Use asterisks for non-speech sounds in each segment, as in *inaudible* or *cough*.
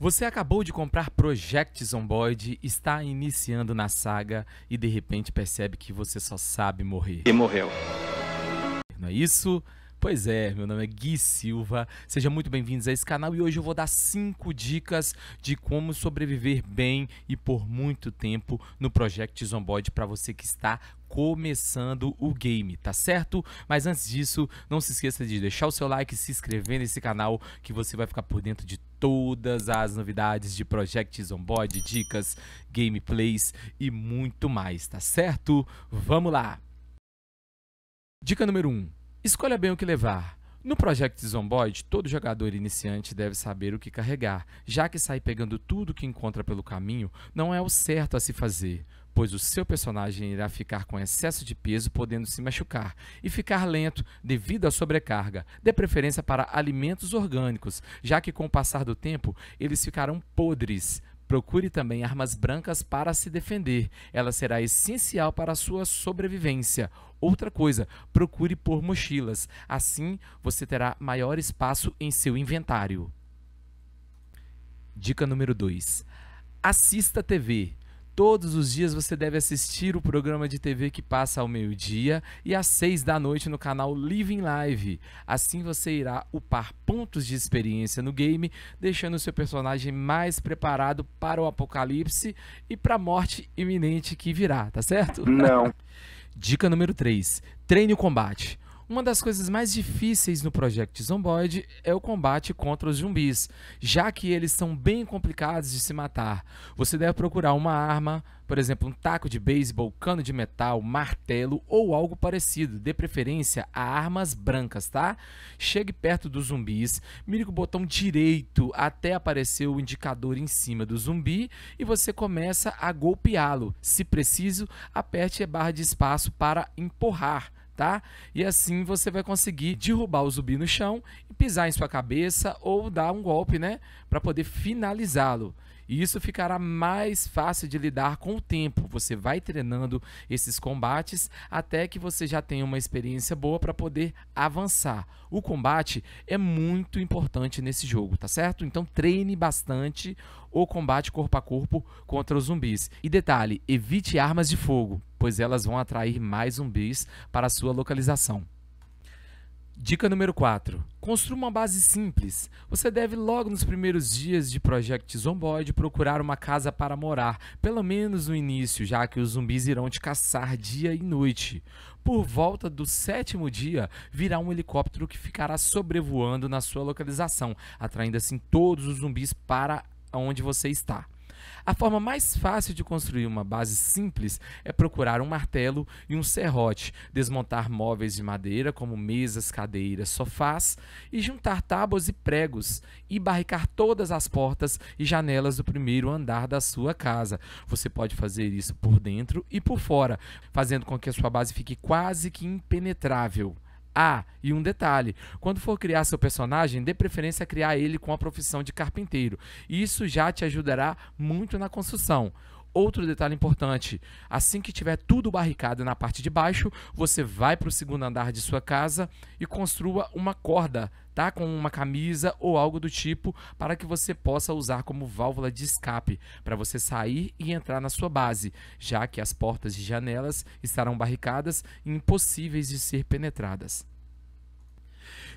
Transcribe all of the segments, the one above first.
Você acabou de comprar Project Zomboid, está iniciando na saga e de repente percebe que você só sabe morrer. E morreu. Não é isso? Pois é, meu nome é Gui Silva, sejam muito bem-vindos a esse canal e hoje eu vou dar 5 dicas de como sobreviver bem e por muito tempo no Project Zomboid para você que está começando o game, tá certo? Mas antes disso, não se esqueça de deixar o seu like, se inscrever nesse canal que você vai ficar por dentro de todas as novidades de Project Zomboid, dicas, gameplays e muito mais, tá certo? Vamos lá! Dica número 1. Um, escolha bem o que levar. No Project Zomboid, todo jogador iniciante deve saber o que carregar, já que sair pegando tudo que encontra pelo caminho não é o certo a se fazer, pois o seu personagem irá ficar com excesso de peso, podendo se machucar, e ficar lento devido à sobrecarga, dê preferência para alimentos orgânicos, já que com o passar do tempo eles ficarão podres, Procure também armas brancas para se defender. Ela será essencial para a sua sobrevivência. Outra coisa, procure por mochilas. Assim, você terá maior espaço em seu inventário. Dica número 2. Assista TV. Todos os dias você deve assistir o programa de TV que passa ao meio-dia e às seis da noite no canal Living Live. Assim você irá upar pontos de experiência no game, deixando seu personagem mais preparado para o apocalipse e para a morte iminente que virá, tá certo? Não. *laughs* Dica número 3: treine o combate. Uma das coisas mais difíceis no Project Zomboid é o combate contra os zumbis, já que eles são bem complicados de se matar. Você deve procurar uma arma, por exemplo, um taco de beisebol, cano de metal, martelo ou algo parecido, de preferência a armas brancas, tá? Chegue perto dos zumbis, mire com o botão direito até aparecer o indicador em cima do zumbi e você começa a golpeá-lo. Se preciso, aperte a barra de espaço para empurrar tá? E assim você vai conseguir derrubar o zumbi no chão e pisar em sua cabeça ou dar um golpe, né, para poder finalizá-lo. E isso ficará mais fácil de lidar com o tempo. Você vai treinando esses combates até que você já tenha uma experiência boa para poder avançar. O combate é muito importante nesse jogo, tá certo? Então treine bastante o combate corpo a corpo contra os zumbis. E detalhe, evite armas de fogo, pois elas vão atrair mais zumbis para sua localização. Dica número 4. Construa uma base simples. Você deve, logo nos primeiros dias de Project Zomboid, procurar uma casa para morar, pelo menos no início, já que os zumbis irão te caçar dia e noite. Por volta do sétimo dia, virá um helicóptero que ficará sobrevoando na sua localização, atraindo assim todos os zumbis para onde você está. A forma mais fácil de construir uma base simples é procurar um martelo e um serrote, desmontar móveis de madeira como mesas, cadeiras, sofás e juntar tábuas e pregos e barricar todas as portas e janelas do primeiro andar da sua casa. Você pode fazer isso por dentro e por fora, fazendo com que a sua base fique quase que impenetrável. Ah, e um detalhe: quando for criar seu personagem, dê preferência a criar ele com a profissão de carpinteiro. Isso já te ajudará muito na construção. Outro detalhe importante: assim que tiver tudo barricado na parte de baixo, você vai para o segundo andar de sua casa e construa uma corda, tá? Com uma camisa ou algo do tipo, para que você possa usar como válvula de escape para você sair e entrar na sua base, já que as portas e janelas estarão barricadas e impossíveis de ser penetradas.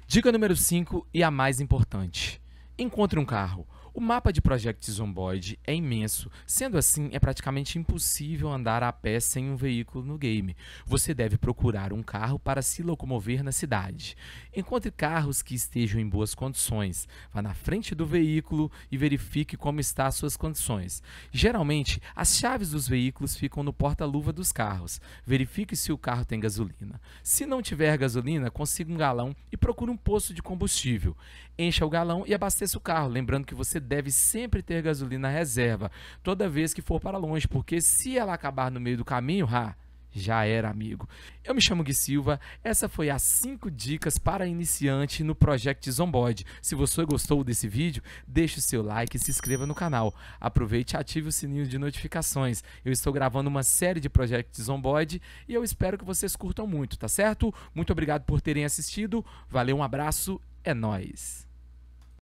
Dica número 5 e a mais importante: encontre um carro o mapa de Project Zomboid é imenso, sendo assim, é praticamente impossível andar a pé sem um veículo no game. Você deve procurar um carro para se locomover na cidade. Encontre carros que estejam em boas condições, vá na frente do veículo e verifique como está suas condições. Geralmente, as chaves dos veículos ficam no porta-luva dos carros. Verifique se o carro tem gasolina. Se não tiver gasolina, consiga um galão e procure um posto de combustível. Encha o galão e abasteça o carro, lembrando que você deve sempre ter gasolina reserva, toda vez que for para longe, porque se ela acabar no meio do caminho, ah, já era amigo. Eu me chamo Gui Silva, essa foi as 5 dicas para iniciante no Project Zomboid. Se você gostou desse vídeo, deixe o seu like e se inscreva no canal. Aproveite e ative o sininho de notificações. Eu estou gravando uma série de Project Zomboid e eu espero que vocês curtam muito, tá certo? Muito obrigado por terem assistido, valeu, um abraço, é nóis!